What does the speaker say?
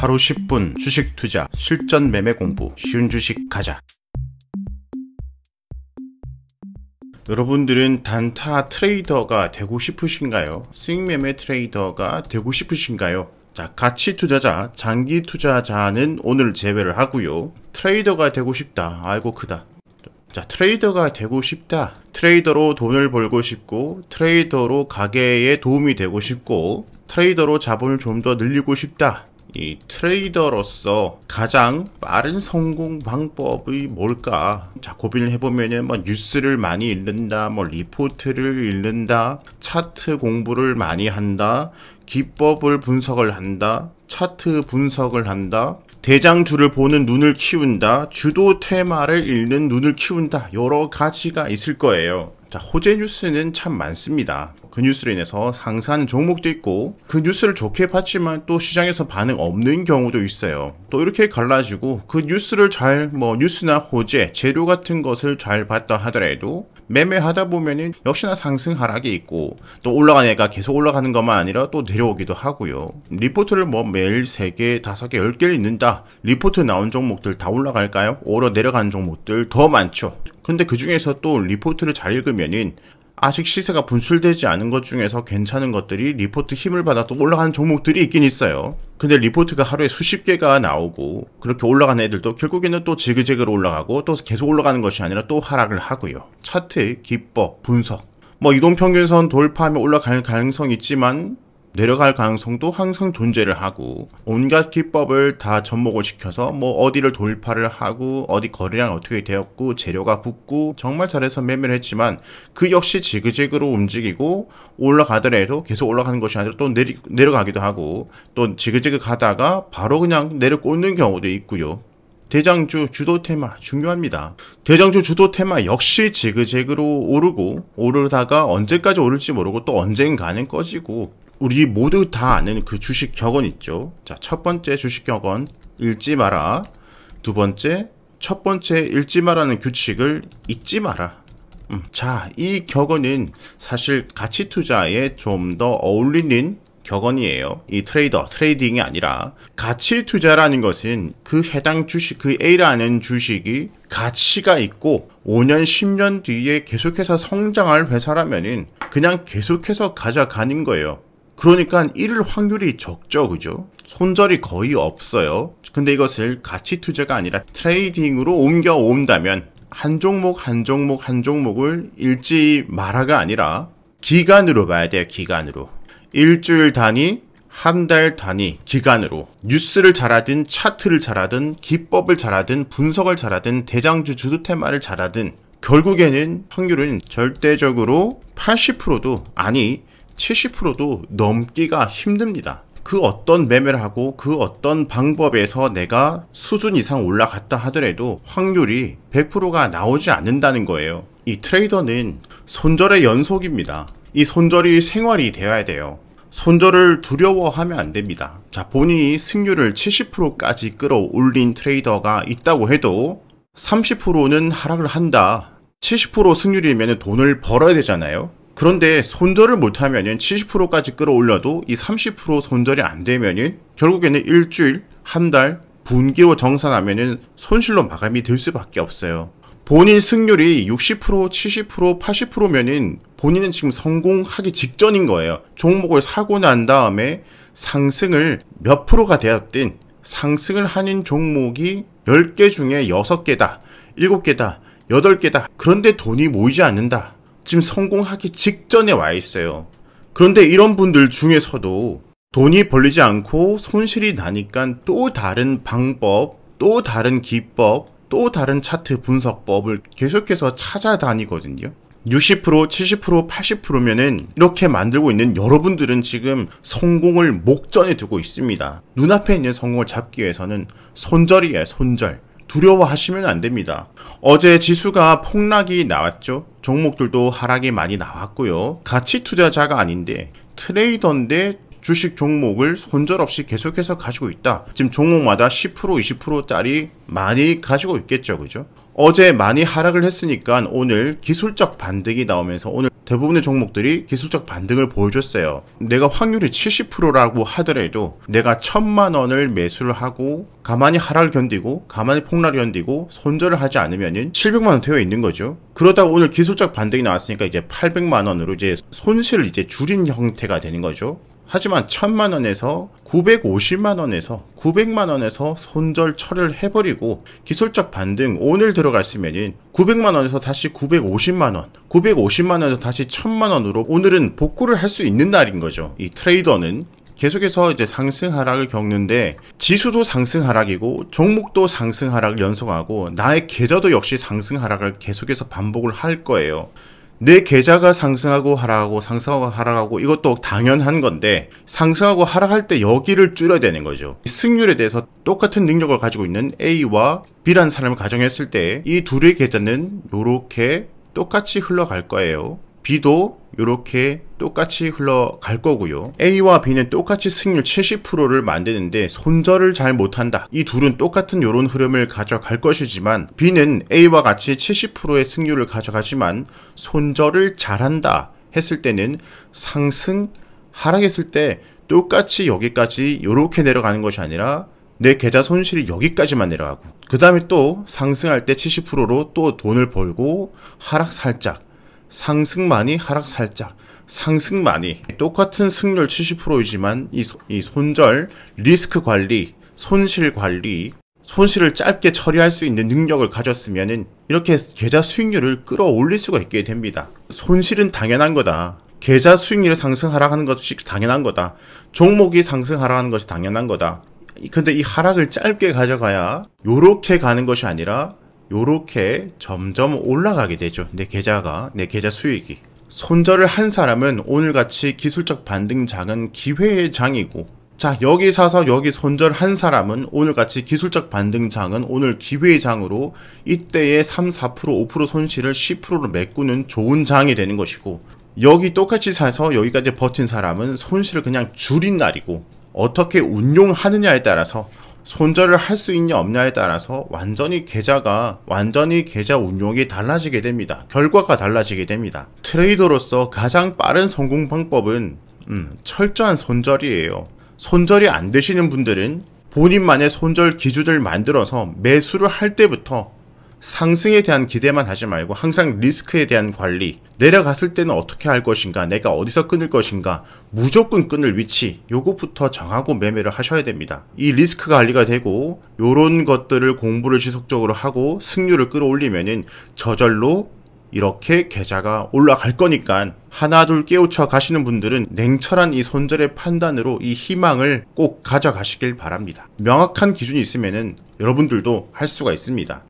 하루 10분 주식 투자 실전 매매 공부 쉬운 주식 가자 여러분들은 단타 트레이더가 되고 싶으신가요? 스윙 매매 트레이더가 되고 싶으신가요? 자, 가치 투자자, 장기 투자자는 오늘 제외를 하고요. 트레이더가 되고 싶다. 아이고 크다. 자, 트레이더가 되고 싶다. 트레이더로 돈을 벌고 싶고, 트레이더로 가게에 도움이 되고 싶고, 트레이더로 자본을 좀 더 늘리고 싶다. 이 트레이더로서 가장 빠른 성공 방법이 뭘까? 자, 고민을 해보면뭐 뉴스를 많이 읽는다, 뭐 리포트를 읽는다, 차트 공부를 많이 한다, 기법을 분석을 한다, 차트 분석을 한다, 대장주를 보는 눈을 키운다, 주도 테마를 읽는 눈을 키운다, 여러 가지가 있을 거예요. 자, 호재 뉴스는 참 많습니다. 그 뉴스로 인해서 상승하는 종목도 있고 그 뉴스를 좋게 봤지만 또 시장에서 반응 없는 경우도 있어요. 또 이렇게 갈라지고 그 뉴스를 잘 뭐 뉴스나 호재, 재료 같은 것을 잘 봤다 하더라도 매매하다 보면은 역시나 상승 하락이 있고 또 올라간 애가 계속 올라가는 것만 아니라 또 내려오기도 하고요. 리포트를 뭐 매일 3개, 5개, 10개를 읽는다. 리포트 나온 종목들 다 올라갈까요? 오히려 내려간 종목들 더 많죠. 근데 그 중에서 또 리포트를 잘 읽으면은 아직 시세가 분출되지 않은 것 중에서 괜찮은 것들이 리포트 힘을 받아 또 올라가는 종목들이 있긴 있어요. 근데 리포트가 하루에 수십 개가 나오고 그렇게 올라가는 애들도 결국에는 또 지그재그로 올라가고 또 계속 올라가는 것이 아니라 또 하락을 하고요. 차트의 기법, 분석, 뭐 이동평균선 돌파하면 올라갈 가능성이 있지만 내려갈 가능성도 항상 존재를 하고 온갖 기법을 다 접목을 시켜서 뭐 어디를 돌파를 하고 어디 거리량 어떻게 되었고 재료가 붙고 정말 잘해서 매매를 했지만 그 역시 지그재그로 움직이고 올라가더라도 계속 올라가는 것이 아니라 또 내리, 내려가기도 하고 또 지그재그 가다가 바로 그냥 내려 꽂는 경우도 있고요 대장주 주도 테마 중요합니다. 대장주 주도 테마 역시 지그재그로 오르고 오르다가 언제까지 오를지 모르고 또 언젠가는 꺼지고 우리 모두 다 아는 그 주식 격언 있죠. 자, 첫 번째 주식 격언 읽지 마라. 두 번째, 첫 번째 읽지 마라는 규칙을 잊지 마라. 음, 자, 이 격언은 사실 가치 투자에 좀 더 어울리는 격언이에요. 이 트레이더, 트레이딩이 아니라 가치 투자라는 것은 그 해당 주식, 그 A라는 주식이 가치가 있고 5년, 10년 뒤에 계속해서 성장할 회사라면 그냥 계속해서 가져가는 거예요. 그러니까 잃을 확률이 적죠 그죠 손절이 거의 없어요 근데 이것을 가치 투자가 아니라 트레이딩으로 옮겨 온다면 한 종목 한 종목 한 종목을 읽지 마라가 아니라 기간으로 봐야 돼요 기간으로 일주일 단위 한 달 단위 기간으로 뉴스를 잘하든 차트를 잘하든 기법을 잘하든 분석을 잘하든 대장주 주도 테마를 잘하든 결국에는 확률은 절대적으로 80%도 아니 70%도 넘기가 힘듭니다. 그 어떤 매매를 하고 그 어떤 방법에서 내가 수준 이상 올라갔다 하더라도 확률이 100%가 나오지 않는다는 거예요. 이 트레이더는 손절의 연속입니다. 이 손절이 생활이 되어야 돼요. 손절을 두려워하면 안 됩니다. 자, 본인이 승률을 70%까지 끌어올린 트레이더가 있다고 해도 30%는 하락을 한다. 70% 승률이면 돈을 벌어야 되잖아요. 그런데 손절을 못하면은 70%까지 끌어올려도 이 30% 손절이 안 되면은 결국에는 일주일, 한 달, 분기로 정산하면은 손실로 마감이 될 수밖에 없어요. 본인 승률이 60%, 70%, 80%면은 본인은 지금 성공하기 직전인 거예요. 종목을 사고 난 다음에 상승을 몇 프로가 되었든 상승을 하는 종목이 10개 중에 6개다, 7개다, 8개다. 그런데 돈이 모이지 않는다. 지금 성공하기 직전에 와 있어요. 그런데 이런 분들 중에서도 돈이 벌리지 않고 손실이 나니까 또 다른 방법, 또 다른 기법, 또 다른 차트 분석법을 계속해서 찾아다니거든요. 60%, 70%, 80%면은 이렇게 만들고 있는 여러분들은 지금 성공을 목전에 두고 있습니다. 눈앞에 있는 성공을 잡기 위해서는 손절이에요, 손절. 두려워하시면 안 됩니다. 어제 지수가 폭락이 나왔죠? 종목들도 하락이 많이 나왔고요. 가치 투자자가 아닌데 트레이더인데 주식 종목을 손절없이 계속해서 가지고 있다. 지금 종목마다 10% 20%짜리 많이 가지고 있겠죠. 그죠? 어제 많이 하락을 했으니까 오늘 기술적 반등이 나오면서 오늘 대부분의 종목들이 기술적 반등을 보여줬어요. 내가 확률이 70%라고 하더라도 내가 천만 원을 매수를 하고 가만히 하락을 견디고 가만히 폭락을 견디고 손절을 하지 않으면 700만 원 되어 있는 거죠. 그러다가 오늘 기술적 반등이 나왔으니까 이제 800만 원으로 이제 손실을 이제 줄인 형태가 되는 거죠. 하지만 천만 원에서 950만 원에서 900만 원에서 손절 처리를 해버리고 기술적 반등 오늘 들어갔으면 900만 원에서 다시 950만 원, 950만 원에서 다시 천만 원으로 오늘은 복구를 할 수 있는 날인 거죠. 이 트레이더는 계속해서 이제 상승 하락을 겪는데 지수도 상승 하락이고 종목도 상승 하락을 연속하고 나의 계좌도 역시 상승 하락을 계속해서 반복을 할 거예요. 내 계좌가 상승하고 하락하고 상승하고 하락하고 이것도 당연한 건데 상승하고 하락할 때 여기를 줄여야 되는 거죠. 승률에 대해서 똑같은 능력을 가지고 있는 A와 B라는 사람을 가정했을 때 이 둘의 계좌는 이렇게 똑같이 흘러갈 거예요. B도 이렇게 똑같이 흘러갈 거고요. A와 B는 똑같이 승률 70%를 만드는데 손절을 잘 못한다. 이 둘은 똑같은 이런 흐름을 가져갈 것이지만 B는 A와 같이 70%의 승률을 가져가지만 손절을 잘한다 했을 때는 상승 하락했을 때 똑같이 여기까지 이렇게 내려가는 것이 아니라 내 계좌 손실이 여기까지만 내려가고 그 다음에 또 상승할 때 70%로 또 돈을 벌고 하락 살짝 상승 많이 하락 살짝 상승 많이 똑같은 승률 70%이지만 이, 이 손절 리스크 관리 손실 관리 손실을 짧게 처리할 수 있는 능력을 가졌으면 이렇게 계좌 수익률을 끌어올릴 수가 있게 됩니다 손실은 당연한 거다 계좌 수익률이 상승 하락하는 것이 당연한 거다 종목이 상승 하락하는 것이 당연한 거다 근데 이 하락을 짧게 가져가야 요렇게 가는 것이 아니라 요렇게 점점 올라가게 되죠 내 계좌가 내 계좌 수익이 손절을 한 사람은 오늘같이 기술적 반등장은 기회의 장이고 자 여기 사서 여기 손절한 사람은 오늘같이 기술적 반등장은 오늘 기회의 장으로 이때의 3, 4% 5% 손실을 10%로 메꾸는 좋은 장이 되는 것이고 여기 똑같이 사서 여기까지 버틴 사람은 손실을 그냥 줄인 날이고 어떻게 운용하느냐에 따라서 손절을 할 수 있냐 없냐에 따라서 완전히 계좌가 완전히 계좌 운용이 달라지게 됩니다. 결과가 달라지게 됩니다. 트레이더로서 가장 빠른 성공 방법은 음, 철저한 손절이에요. 손절이 안 되시는 분들은 본인만의 손절 기준을 만들어서 매수를 할 때부터 상승에 대한 기대만 하지 말고 항상 리스크에 대한 관리 내려갔을 때는 어떻게 할 것인가 내가 어디서 끊을 것인가 무조건 끊을 위치 요것부터 정하고 매매를 하셔야 됩니다 이 리스크 관리가 되고 요런 것들을 공부를 지속적으로 하고 승률을 끌어올리면은 저절로 이렇게 계좌가 올라갈 거니까 하나 둘 깨우쳐 가시는 분들은 냉철한 이 손절의 판단으로 이 희망을 꼭 가져가시길 바랍니다 명확한 기준이 있으면은 여러분들도 할 수가 있습니다